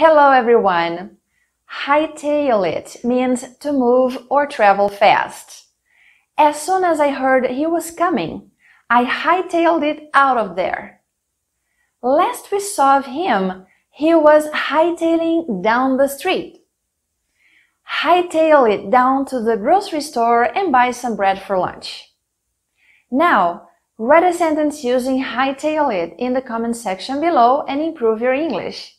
Hello everyone! Hightail it means to move or travel fast. As soon as I heard he was coming, I hightailed it out of there. Last we saw of him, he was hightailing down the street. Hightail it down to the grocery store and buy some bread for lunch. Now, write a sentence using hightail it in the comment section below and improve your English.